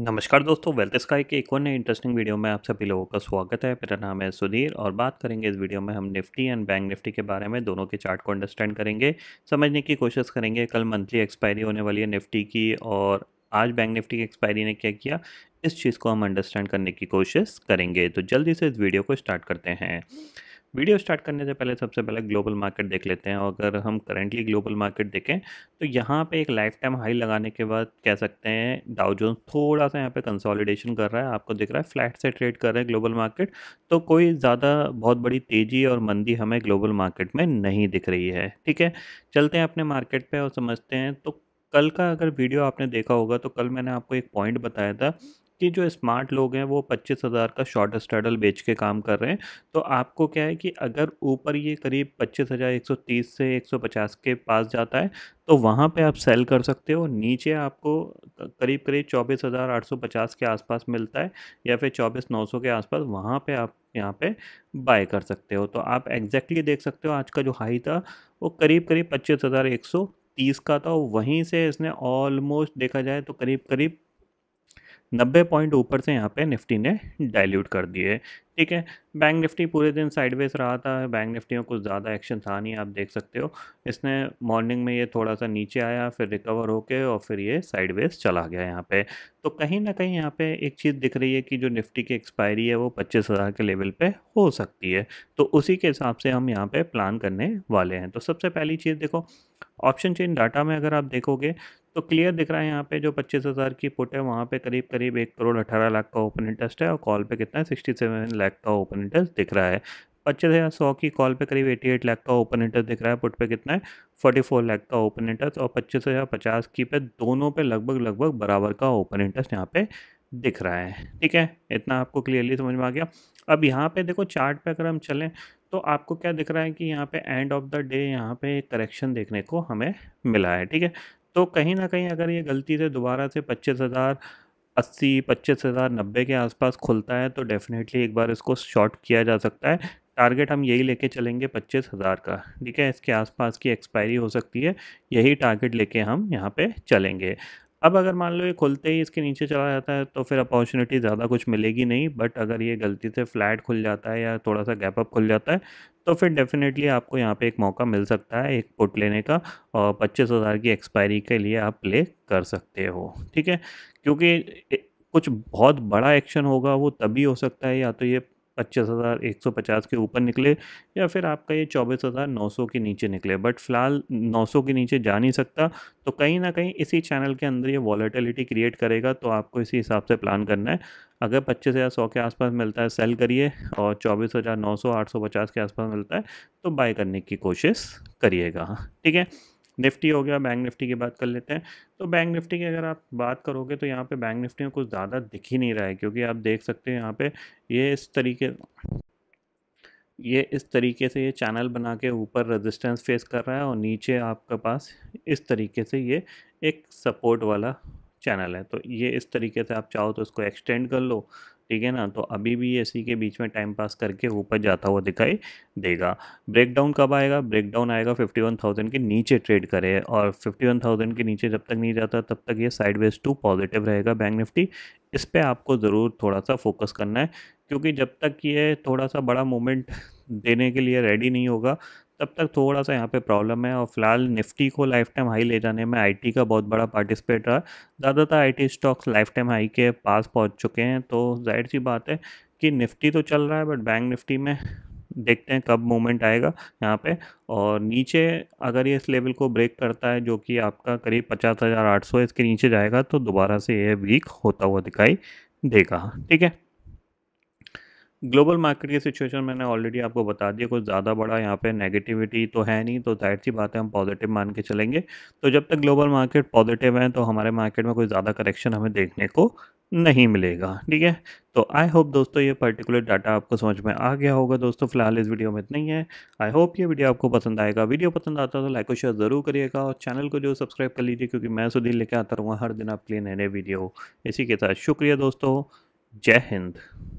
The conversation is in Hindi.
नमस्कार दोस्तों वेल्थ स्काई के एक और नए इंटरेस्टिंग वीडियो में आप सभी लोगों का स्वागत है मेरा नाम है सुधीर और बात करेंगे इस वीडियो में हम निफ्टी एंड बैंक निफ्टी के बारे में दोनों के चार्ट को अंडरस्टैंड करेंगे समझने की कोशिश करेंगे कल मंथली एक्सपायरी होने वाली है निफ्टी की और आज बैंक निफ्टी की एक्सपायरी ने क्या किया इस चीज़ को हम अंडरस्टैंड करने की कोशिश करेंगे तो जल्दी से इस वीडियो को स्टार्ट करते हैं वीडियो स्टार्ट करने से पहले सबसे पहले ग्लोबल मार्केट देख लेते हैं और अगर हम करेंटली ग्लोबल मार्केट देखें तो यहाँ पे एक लाइफ टाइम हाई लगाने के बाद कह सकते हैं डाउ जोन्स थोड़ा सा यहाँ पे कंसोलिडेशन कर रहा है आपको दिख रहा है फ्लैट से ट्रेड कर रहे हैं ग्लोबल मार्केट तो कोई ज़्यादा बहुत बड़ी तेज़ी और मंदी हमें ग्लोबल मार्केट में नहीं दिख रही है ठीक है चलते हैं अपने मार्केट पर और समझते हैं तो कल का अगर वीडियो आपने देखा होगा तो कल मैंने आपको एक पॉइंट बताया था कि जो स्मार्ट लोग हैं वो पच्चीस हज़ार का शॉर्ट स्टैडल बेच के काम कर रहे हैं तो आपको क्या है कि अगर ऊपर ये करीब पच्चीस हज़ार एक सौ तीस से एक सौ पचास के पास जाता है तो वहाँ पे आप सेल कर सकते हो नीचे आपको करीब करीब चौबीस हज़ार आठ सौ पचास के आसपास मिलता है या फिर चौबीस नौ सौ के आसपास वहाँ पे आप यहाँ पे बाय कर सकते हो तो आप एग्जैक्टली देख सकते हो आज का जो हाई था वो करीब करीब पच्चीस हज़ार एक सौ तीस का था वहीं से इसने ऑलमोस्ट देखा जाए तो करीब करीब नब्बे पॉइंट ऊपर से यहाँ पे निफ्टी ने डाइल्यूट कर दिए ठीक है बैंक निफ्टी पूरे दिन साइडवेज रहा था बैंक निफ्टी में कुछ ज़्यादा एक्शन था नहीं आप देख सकते हो इसने मॉर्निंग में ये थोड़ा सा नीचे आया फिर रिकवर होके और फिर ये साइडवेज चला गया यहाँ पे तो कहीं ना कहीं यहाँ पे एक चीज़ दिख रही है कि जो निफ्टी की एक्सपायरी है वो पच्चीस हज़ार के लेवल पर हो सकती है तो उसी के हिसाब से हम यहाँ पर प्लान करने वाले हैं तो सबसे पहली चीज़ देखो ऑप्शन चेन डाटा में अगर आप देखोगे तो क्लियर दिख रहा है यहाँ पे जो पच्चीस हज़ार की पुट है वहाँ पे करीब करीब एक करोड़ अठारह लाख का ओपन इंटरेस्ट है और कॉल पे कितना है सिक्सटी सेवन लाख का ओपन इंटरेस्ट दिख रहा है पच्चीस हज़ार सौ की कॉल पे करीब एटी एट लाख का ओपन इंटरेस्ट दिख रहा है पुट पे कितना है फोर्टी फोर लाख का ओपन इंटरेस्ट और पच्चीस हज़ार पचास की पे दोनों पे लगभग लगभग बराबर का ओपन इंटरेस्ट यहाँ पे दिख रहा है ठीक है इतना आपको क्लियरली समझ में आ गया अब यहाँ पे देखो चार्ट पे अगर हम चलें तो आपको क्या दिख रहा है कि यहाँ पे एंड ऑफ द डे यहाँ पे करेक्शन देखने को हमें मिला है ठीक है तो कहीं ना कहीं अगर ये गलती से दोबारा से पच्चीस हज़ार अस्सी पच्चीस हज़ार नब्बे के आसपास खुलता है तो डेफ़िनेटली एक बार इसको शॉर्ट किया जा सकता है टारगेट हम यही लेके चलेंगे पच्चीस हज़ार का ठीक है इसके आसपास की एक्सपायरी हो सकती है यही टारगेट लेके हम यहाँ पे चलेंगे अब अगर मान लो ये खुलते ही इसके नीचे चला जाता है तो फिर अपॉर्चुनिटी ज़्यादा कुछ मिलेगी नहीं बट अगर ये गलती से फ्लैट खुल जाता है या थोड़ा सा गैप अप खुल जाता है तो फिर डेफिनेटली आपको यहाँ पे एक मौका मिल सकता है एक पुट लेने का और पच्चीस हज़ार की एक्सपायरी के लिए आप प्ले कर सकते हो ठीक है क्योंकि कुछ बहुत बड़ा एक्शन होगा वो तभी हो सकता है या तो ये पच्चीस हज़ार एक सौ पचास के ऊपर निकले या फिर आपका ये चौबीस हज़ार नौ सौ के नीचे निकले बट फिलहाल नौ सौ के नीचे जा नहीं सकता तो कहीं ना कहीं इसी चैनल के अंदर ये वॉलेटिलिटी क्रिएट करेगा तो आपको इसी हिसाब से प्लान करना है अगर पच्चीस हज़ार सौ के आसपास मिलता है सेल करिए और चौबीस हज़ार नौ सौ आठ सौ पचास के आसपास मिलता है तो बाय करने की कोशिश करिएगा ठीक है निफ्टी हो गया बैंक निफ्टी की बात कर लेते हैं तो बैंक निफ्टी की अगर आप बात करोगे तो यहाँ पे बैंक निफ्टी में कुछ ज़्यादा दिख ही नहीं रहा है क्योंकि आप देख सकते हैं यहाँ पे ये इस तरीके ये इस तरीके से ये चैनल बना के ऊपर रेजिस्टेंस फेस कर रहा है और नीचे आपके पास इस तरीके से ये एक सपोर्ट वाला चैनल है तो ये इस तरीके से आप चाहो तो इसको एक्सटेंड कर लो ठीक है ना तो अभी भी ये इसी के बीच में टाइम पास करके ऊपर जाता हुआ दिखाई देगा ब्रेकडाउन कब आएगा ब्रेकडाउन आएगा 51,000 के नीचे ट्रेड करे और 51,000 के नीचे जब तक नहीं जाता तब तक ये साइडवेज टू पॉजिटिव रहेगा बैंक निफ्टी इस पर आपको ज़रूर थोड़ा सा फोकस करना है क्योंकि जब तक ये थोड़ा सा बड़ा मोमेंट देने के लिए रेडी नहीं होगा तब तक थोड़ा सा यहाँ पे प्रॉब्लम है और फिलहाल निफ्टी को लाइफ टाइम हाई ले जाने में आईटी का बहुत बड़ा पार्टिसिपेट रहा ज़्यादातर IT stocks lifetime high के पास पहुँच चुके हैं तो जाहिर सी बात है कि निफ्टी तो चल रहा है बट बैंक निफ्टी में देखते हैं कब मूवमेंट आएगा यहाँ पे और नीचे अगर ये इस लेवल को ब्रेक करता है जो कि आपका करीब पचास हज़ार आठ सौ इसके नीचे जाएगा तो दोबारा से ये वीक होता हुआ दिखाई देगा ठीक है ग्लोबल मार्केट की सिचुएशन मैंने ऑलरेडी आपको बता दिया कुछ ज़्यादा बड़ा यहाँ पे नेगेटिविटी तो है नहीं तो जाहिर सी बात है हम पॉजिटिव मान के चलेंगे तो जब तक ग्लोबल मार्केट पॉजिटिव है तो हमारे मार्केट में कोई ज़्यादा करेक्शन हमें देखने को नहीं मिलेगा ठीक है तो आई होप दोस्तों ये पर्टिकुलर डाटा आपको समझ में आ गया होगा दोस्तों फिलहाल इस वीडियो में इतना ही है आई होप ये वीडियो आपको पसंद आएगा वीडियो पसंद आता है तो लाइक और शेयर ज़रूर करिएगा और चैनल को जो सब्सक्राइब कर लीजिए क्योंकि मैं सुधीर लेके आता रहूँगा हर दिन आपके लिए नए नए वीडियो इसी के साथ शुक्रिया दोस्तों जय हिंद